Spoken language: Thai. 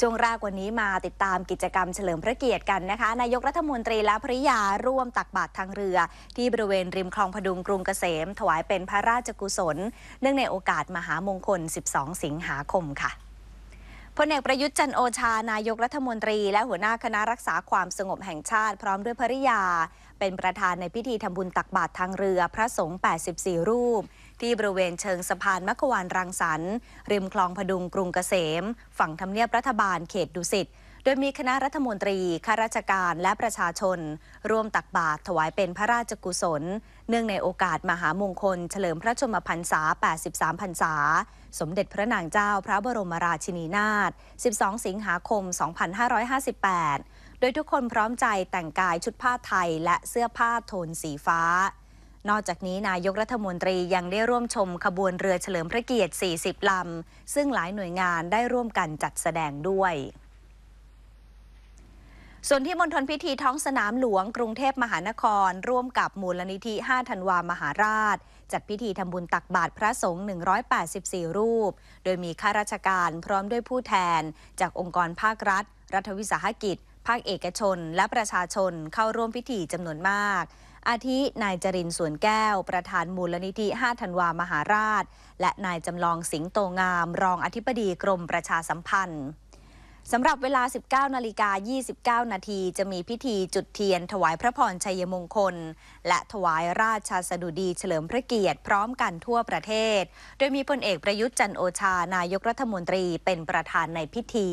ช่วงแรกวันนี้มาติดตามกิจกรรมเฉลิมพระเกียรติกันนะคะ นายกรัฐมนตรีและภริยา ร่วมตักบาตรทางเรือ ที่บริเวณริมคลองพดุงกรุงเกษม ถวายเป็นพระราชกุศล เนื่องในโอกาสมหามงคล 12 สิงหาคมค่ะพลเอกประยุทธ์จันโอชา นายกรัฐมนตรี และหัวหน้าคณะรักษาความสงบแห่งชาติพร้อมด้วยภริยาเป็นประธานในพิธีทำบุญตักบาตรทางเรือพระสงฆ์ 84 รูป ที่บริเวณเชิงสะพานมัควานรังสรรค์ริมคลองพดุงกรุงเกษม ฝั่งทำเนียบรัฐบาลเขตดุสิตโดยมีคณะรัฐมนตรี ข้าราชการและประชาชน ร่วมตักบาตรถวายเป็นพระราชกุศล เนื่องในโอกาสมหามงคล เฉลิมพระชนมพรรษา 83 พรรษา สมเด็จพระนางเจ้าพระบรมราชินีนาถ12 สิงหาคม 2558 โดยทุกคนพร้อมใจแต่งกายชุดผ้าไทยและเสื้อผ้าโทนสีฟ้า นอกจากนี้นายกรัฐมนตรี ยังได้ร่วมชมขบวนเรือเฉลิมพระเกียรติ 40 ลำ ซึ่งหลายหน่วยงานได้ร่วมกันจัดแสดงด้วยส่วนที่มณฑลพิธีท้องสนามหลวงกรุงเทพมหานคร ร่วมกับมูลนิธิ 5 ธันวามหาราชจัดพิธีทำบุญตักบาตรพระสงฆ์ 184 รูป โดยมีข้าราชการพร้อมด้วยผู้แทน จากองค์กรภาครัฐ รัฐวิสาหกิจ ภาคเอกชนและประชาชนเข้าร่วมพิธีจำนวนมาก อาทิ นายจรินสวนแก้วประธานมูลนิธิ5ธันวามหาราช และนายจำลองสิงโตงาม รองอธิบดีกรมประชาสัมพันธ์สำหรับเวลา 19 นาฬิกา 29 นาที จะมีพิธีจุดเทียน ถวายพระพรชัยมงคล และถวายราชาสดุดีเฉลิมพระเกียรติพร้อมกันทั่วประเทศ โดยมีพลเอกประยุทธ์จันโอชา นายกรัฐมนตรีเป็นประธานในพิธี